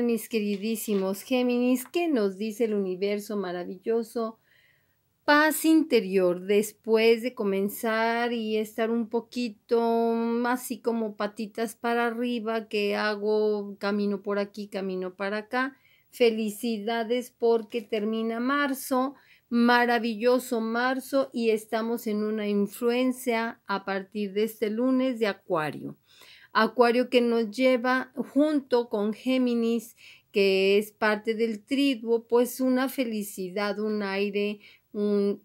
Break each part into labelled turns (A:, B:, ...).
A: Mis queridísimos Géminis, que nos dice el universo maravilloso? Paz interior después de comenzar y estar un poquito así como patitas para arriba, que hago camino por aquí, camino para acá. Felicidades porque termina marzo, maravilloso marzo y estamos en una influencia a partir de este lunes de Acuario. Acuario que nos lleva junto con Géminis, que es parte del triduo, pues una felicidad, un aire, un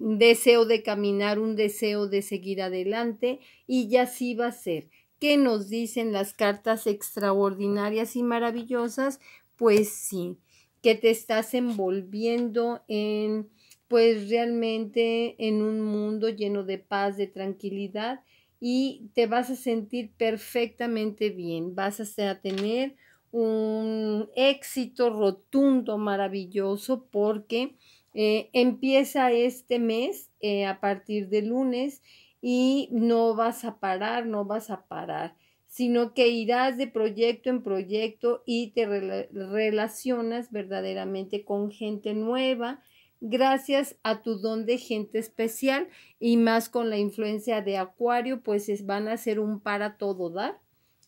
A: deseo de caminar, un deseo de seguir adelante y ya sí va a ser. ¿Qué nos dicen las cartas extraordinarias y maravillosas? Pues sí, que te estás envolviendo en, pues realmente en un mundo lleno de paz, de tranquilidad y te vas a sentir perfectamente bien. Vas a tener un éxito rotundo, maravilloso, porque eh, empieza este mes eh, a partir de lunes y no vas a parar, no vas a parar, sino que irás de proyecto en proyecto y te relacionas verdaderamente con gente nueva, gracias a tu don de gente especial y más con la influencia de Acuario, pues van a ser un para todo dar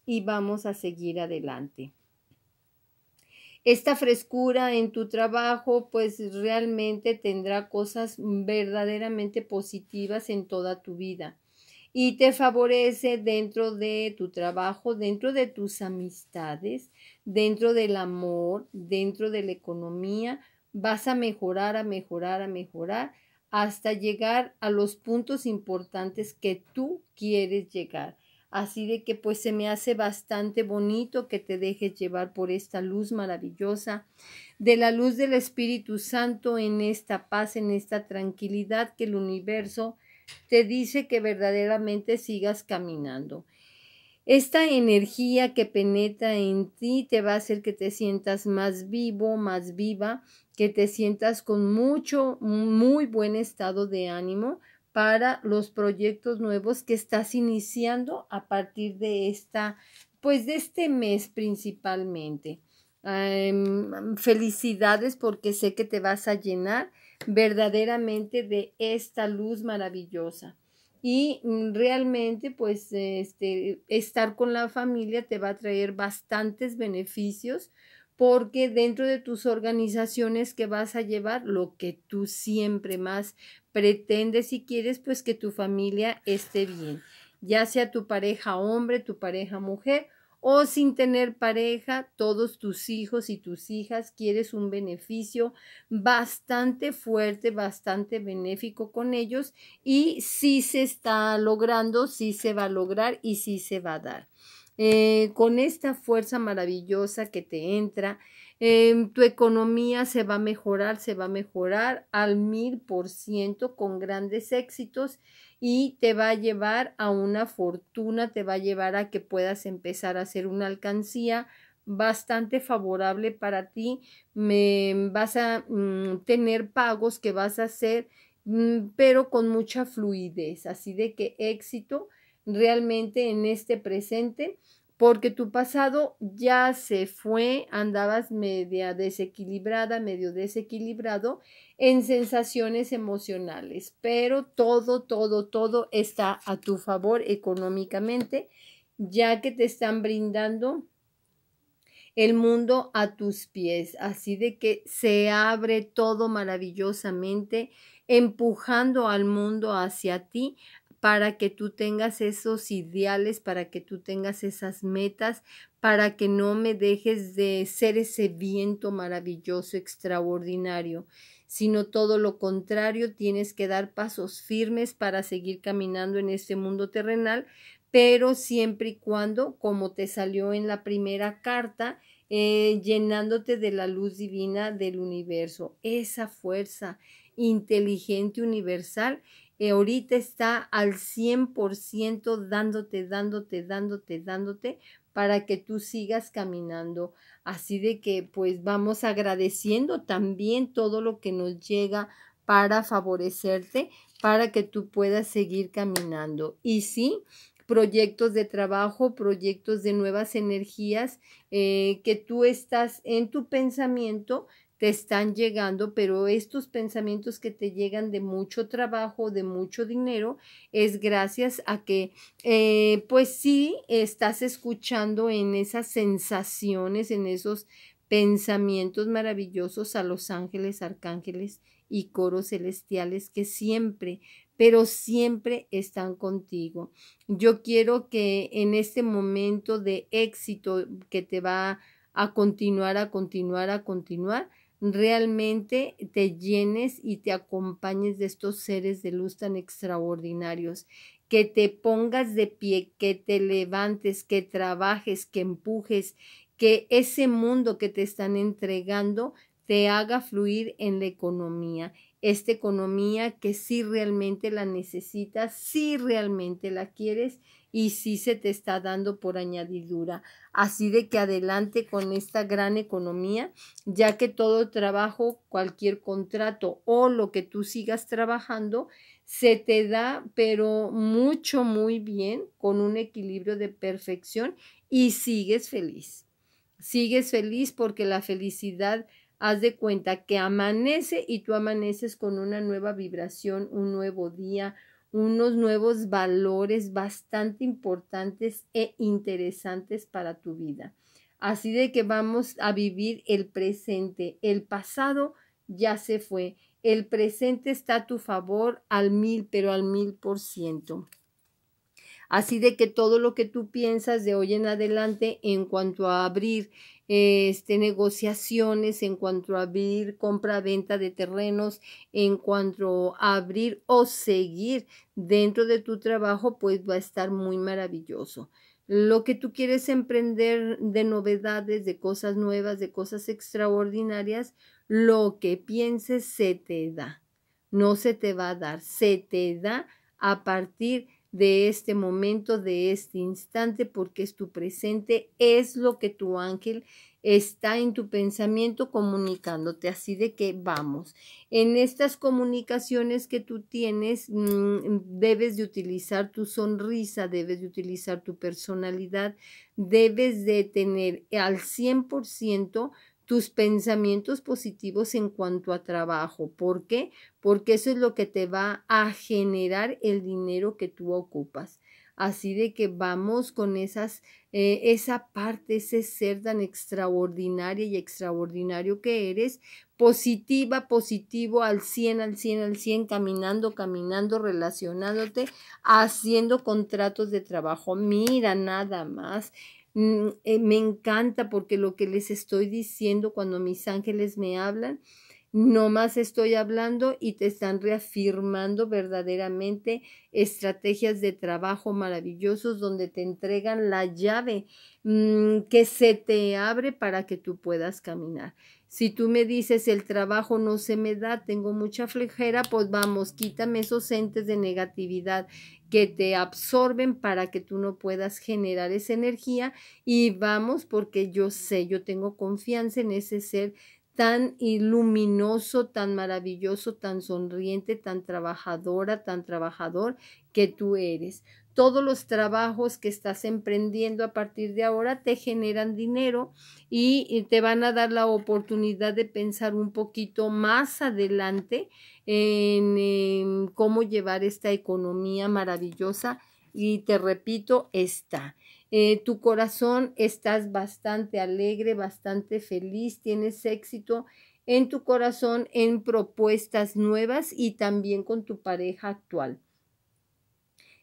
A: y vamos a seguir adelante. Esta frescura en tu trabajo pues realmente tendrá cosas verdaderamente positivas en toda tu vida y te favorece dentro de tu trabajo, dentro de tus amistades, dentro del amor, dentro de la economía, vas a mejorar, a mejorar, a mejorar hasta llegar a los puntos importantes que tú quieres llegar. Así de que pues se me hace bastante bonito que te dejes llevar por esta luz maravillosa, de la luz del Espíritu Santo en esta paz, en esta tranquilidad que el universo te dice que verdaderamente sigas caminando. Esta energía que penetra en ti te va a hacer que te sientas más vivo, más viva, que te sientas con mucho, muy buen estado de ánimo para los proyectos nuevos que estás iniciando a partir de esta, pues de este mes principalmente. Em, felicidades porque sé que te vas a llenar verdaderamente de esta luz maravillosa y mm, realmente pues este estar con la familia te va a traer bastantes beneficios porque dentro de tus organizaciones que vas a llevar lo que tú siempre más pretendes y quieres, pues que tu familia esté bien, ya sea tu pareja hombre, tu pareja mujer o sin tener pareja, todos tus hijos y tus hijas quieres un beneficio bastante fuerte, bastante benéfico con ellos y si sí se está logrando, si sí se va a lograr y si sí se va a dar. Eh, con esta fuerza maravillosa que te entra, em, tu economía se va a mejorar, se va a mejorar al mil por ciento con grandes éxitos y te va a llevar a una fortuna, te va a llevar a que puedas empezar a hacer una alcancía bastante favorable para ti, vas a mm, tener pagos que vas a hacer, mm, pero con mucha fluidez, así de que éxito realmente en este presente, porque tu pasado ya se fue, andabas media desequilibrada, medio desequilibrado en sensaciones emocionales, pero todo, todo, todo está a tu favor económicamente, ya que te están brindando el mundo a tus pies, así de que se abre todo maravillosamente, empujando al mundo hacia ti para que tú tengas esos ideales, para que tú tengas esas metas, para que no me dejes de ser ese viento maravilloso, extraordinario, sino todo lo contrario, tienes que dar pasos firmes para seguir caminando en este mundo terrenal, pero siempre y cuando, como te salió en la primera carta, eh, llenándote de la luz divina del universo, esa fuerza inteligente universal ahorita está al 100% dándote, dándote, dándote, dándote para que tú sigas caminando. Así de que pues vamos agradeciendo también todo lo que nos llega para favorecerte, para que tú puedas seguir caminando. Y sí, proyectos de trabajo, proyectos de nuevas energías, eh, que tú estás en tu pensamiento te están llegando, pero estos pensamientos que te llegan de mucho trabajo, de mucho dinero, es gracias a que, eh, pues sí, estás escuchando en esas sensaciones, en esos pensamientos maravillosos a los ángeles, arcángeles y coros celestiales que siempre pero siempre están contigo. Yo quiero que en este momento de éxito que te va a continuar, a continuar, a continuar, realmente te llenes y te acompañes de estos seres de luz tan extraordinarios, que te pongas de pie, que te levantes, que trabajes, que empujes, que ese mundo que te están entregando te haga fluir en la economía, esta economía que si realmente la necesitas, si realmente la quieres y sí se te está dando por añadidura. Así de que adelante con esta gran economía, ya que todo trabajo, cualquier contrato o lo que tú sigas trabajando, se te da, pero mucho, muy bien, con un equilibrio de perfección y sigues feliz. Sigues feliz porque la felicidad, haz de cuenta que amanece y tú amaneces con una nueva vibración, un nuevo día, unos nuevos valores bastante importantes e interesantes para tu vida. Así de que vamos a vivir el presente. El pasado ya se fue. El presente está a tu favor al mil, pero al mil por ciento. Así de que todo lo que tú piensas de hoy en adelante en cuanto a abrir este, negociaciones, en cuanto a abrir compra-venta de terrenos, en cuanto a abrir o seguir dentro de tu trabajo, pues va a estar muy maravilloso lo que tú quieres emprender de novedades, de cosas nuevas, de cosas extraordinarias, lo que pienses se te da, no se te va a dar, se te da a partir de este momento, de este instante, porque es tu presente, es lo que tu ángel está en tu pensamiento comunicándote. Así de que vamos, en estas comunicaciones que tú tienes, mm, debes de utilizar tu sonrisa, debes de utilizar tu personalidad, debes de tener al 100% tus pensamientos positivos en cuanto a trabajo. ¿Por qué? Porque eso es lo que te va a generar el dinero que tú ocupas. Así de que vamos con esas, eh, esa parte, ese ser tan extraordinaria y extraordinario que eres, positiva, positivo, al 100, al 100, al 100, caminando, caminando, relacionándote, haciendo contratos de trabajo. Mira, nada más. Mm, eh, me encanta porque lo que les estoy diciendo cuando mis ángeles me hablan, no más estoy hablando y te están reafirmando verdaderamente estrategias de trabajo maravillosos donde te entregan la llave mm, que se te abre para que tú puedas caminar. Si tú me dices el trabajo no se me da, tengo mucha flejera, pues vamos, quítame esos entes de negatividad que te absorben para que tú no puedas generar esa energía y vamos porque yo sé, yo tengo confianza en ese ser tan iluminoso, tan maravilloso, tan sonriente, tan trabajadora, tan trabajador que tú eres todos los trabajos que estás emprendiendo a partir de ahora te generan dinero y, te van a dar la oportunidad de pensar un poquito más adelante en, cómo llevar esta economía maravillosa y te repito, está. Eh, tu corazón estás bastante alegre, bastante feliz, tienes éxito en tu corazón, en propuestas nuevas y también con tu pareja actual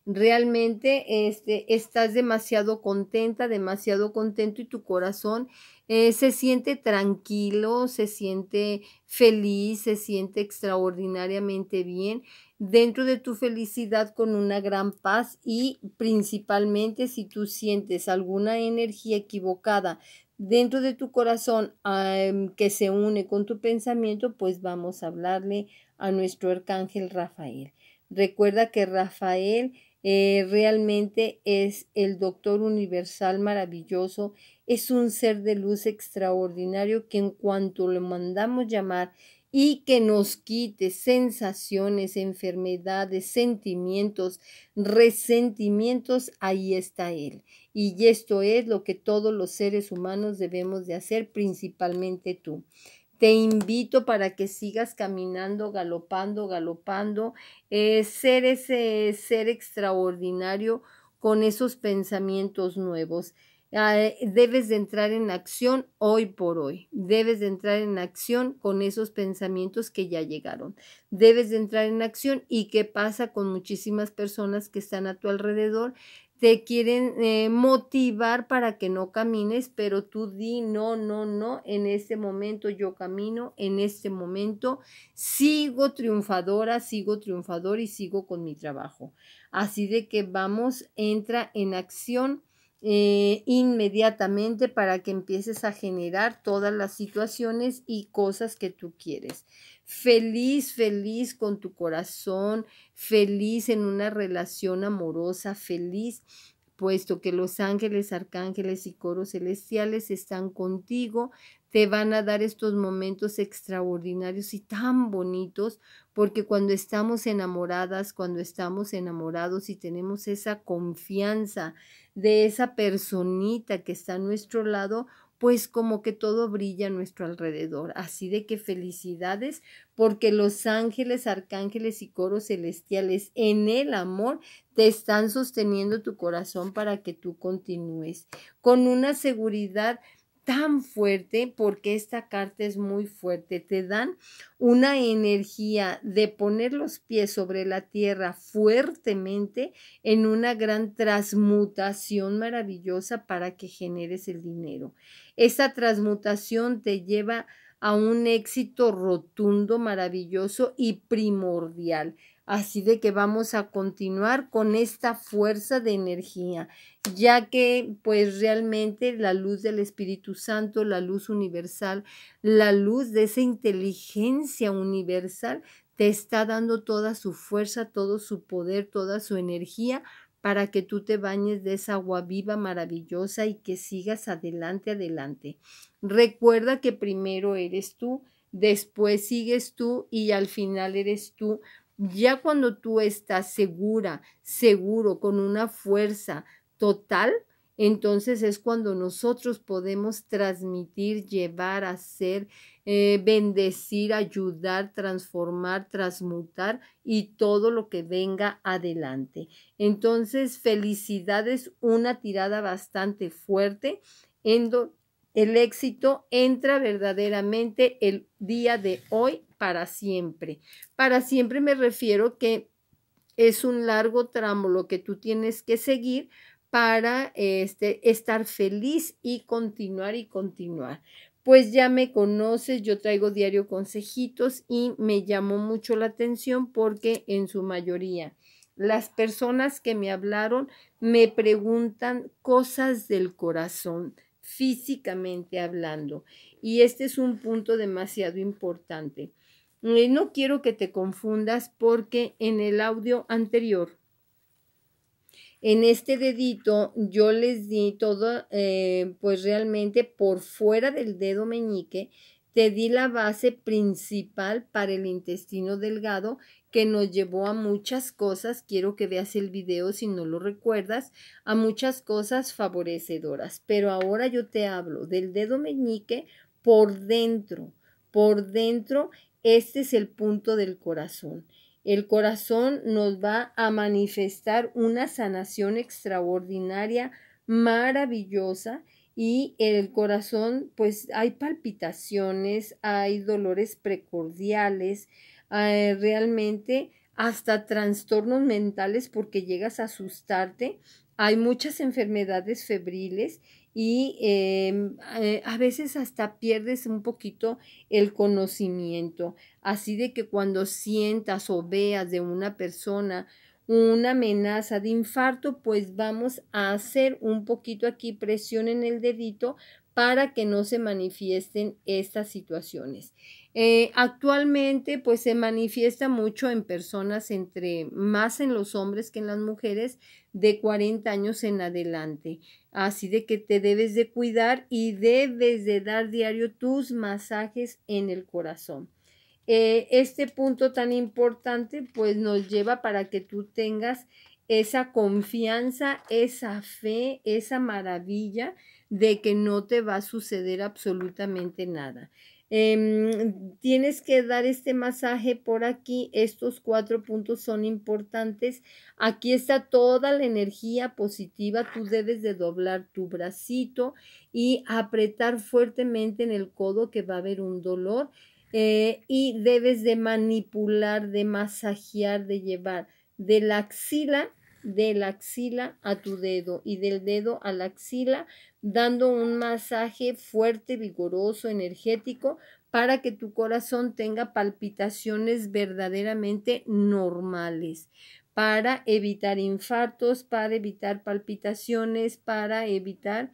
A: realmente este, estás demasiado contenta, demasiado contento y tu corazón eh, se siente tranquilo, se siente feliz, se siente extraordinariamente bien dentro de tu felicidad con una gran paz y principalmente si tú sientes alguna energía equivocada dentro de tu corazón que se une con tu pensamiento, pues vamos a hablarle a nuestro arcángel Rafael. Recuerda que Rafael eh, realmente es el Doctor Universal maravilloso, es un ser de luz extraordinario que en cuanto lo mandamos llamar y que nos quite sensaciones, enfermedades, sentimientos, resentimientos, ahí está Él. Y esto es lo que todos los seres humanos debemos de hacer, principalmente tú. Te invito para que sigas caminando, galopando, galopando, eh, ser ese ser extraordinario con esos pensamientos nuevos. Ah, eh, debes de entrar en acción hoy por hoy. Debes de entrar en acción con esos pensamientos que ya llegaron. Debes de entrar en acción y qué pasa con muchísimas personas que están a tu alrededor te quieren eh, motivar para que no camines, pero tú di no, no, no, en este momento yo camino, en este momento sigo triunfadora, sigo triunfador y sigo con mi trabajo. Así de que vamos, entra en acción eh, inmediatamente para que empieces a generar todas las situaciones y cosas que tú quieres feliz, feliz con tu corazón, feliz en una relación amorosa, feliz, puesto que los ángeles, arcángeles y coros celestiales están contigo, te van a dar estos momentos extraordinarios y tan bonitos, porque cuando estamos enamoradas, cuando estamos enamorados y tenemos esa confianza de esa personita que está a nuestro lado, pues como que todo brilla a nuestro alrededor. Así de que felicidades, porque los ángeles, arcángeles y coros celestiales en el amor te están sosteniendo tu corazón para que tú continúes con una seguridad tan fuerte porque esta carta es muy fuerte. Te dan una energía de poner los pies sobre la tierra fuertemente en una gran transmutación maravillosa para que generes el dinero. Esta transmutación te lleva a un éxito rotundo, maravilloso y primordial. Así de que vamos a continuar con esta fuerza de energía, ya que pues realmente la luz del Espíritu Santo, la luz universal, la luz de esa inteligencia universal te está dando toda su fuerza, todo su poder, toda su energía para que tú te bañes de esa agua viva maravillosa y que sigas adelante, adelante. Recuerda que primero eres tú, después sigues tú y al final eres tú ya cuando tú estás segura, seguro, con una fuerza total, entonces es cuando nosotros podemos transmitir, llevar, hacer, eh, bendecir, ayudar, transformar, transmutar y todo lo que venga adelante. Entonces, felicidades, una tirada bastante fuerte el éxito entra verdaderamente el día de hoy para siempre. Para siempre me refiero que es un largo tramo lo que tú tienes que seguir para este, estar feliz y continuar y continuar. Pues ya me conoces, yo traigo diario consejitos y me llamó mucho la atención porque en su mayoría las personas que me hablaron me preguntan cosas del corazón, físicamente hablando. Y este es un punto demasiado importante. Eh, no quiero que te confundas porque en el audio anterior, en este dedito, yo les di todo, eh, pues realmente por fuera del dedo meñique, te di la base principal para el intestino delgado que nos llevó a muchas cosas, quiero que veas el video si no lo recuerdas, a muchas cosas favorecedoras. Pero ahora yo te hablo del dedo meñique por dentro, por dentro este es el punto del corazón. El corazón nos va a manifestar una sanación extraordinaria, maravillosa, y el corazón, pues hay palpitaciones, hay dolores precordiales, eh, realmente hasta trastornos mentales porque llegas a asustarte, hay muchas enfermedades febriles y em, eh, a veces hasta pierdes un poquito el conocimiento. Así de que cuando sientas o veas de una persona una amenaza de infarto, pues vamos a hacer un poquito aquí presión en el dedito para que no se manifiesten estas situaciones. Eh, actualmente, pues se manifiesta mucho en personas entre más en los hombres que en las mujeres de 40 años en adelante. Así de que te debes de cuidar y debes de dar diario tus masajes en el corazón. Eh, este punto tan importante pues nos lleva para que tú tengas esa confianza, esa fe, esa maravilla de que no te va a suceder absolutamente nada. Em, tienes que dar este masaje por aquí. Estos cuatro puntos son importantes. Aquí está toda la energía positiva. Tú debes de doblar tu bracito y apretar fuertemente en el codo que va a haber un dolor. Eh, y debes de manipular, de masajear, de llevar de la axila de la axila a tu dedo y del dedo a la axila, dando un masaje fuerte, vigoroso, energético, para que tu corazón tenga palpitaciones verdaderamente normales para evitar infartos, para evitar palpitaciones, para evitar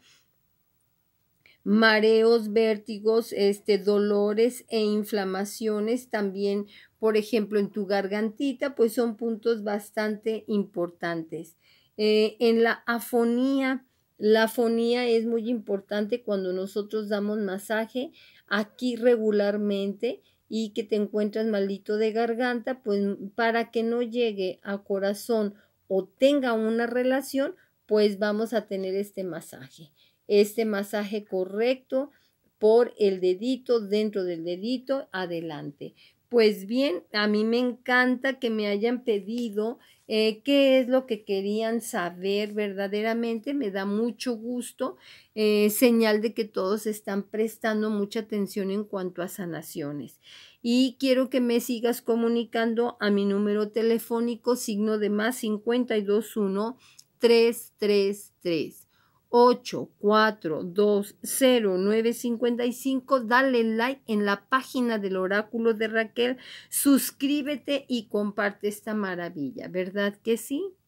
A: mareos, vértigos, este, dolores e inflamaciones, también por ejemplo, en tu gargantita, pues son puntos bastante importantes. Eh, en la afonía, la afonía es muy importante cuando nosotros damos masaje aquí regularmente y que te encuentras malito de garganta, pues para que no llegue a corazón o tenga una relación, pues vamos a tener este masaje. Este masaje correcto por el dedito, dentro del dedito, adelante. Pues bien, a mí me encanta que me hayan pedido eh, qué es lo que querían saber verdaderamente. Me da mucho gusto, eh, señal de que todos están prestando mucha atención en cuanto a sanaciones. Y quiero que me sigas comunicando a mi número telefónico signo de más 521 333 cinco Dale like en la página del oráculo de Raquel. Suscríbete y comparte esta maravilla, ¿verdad que sí?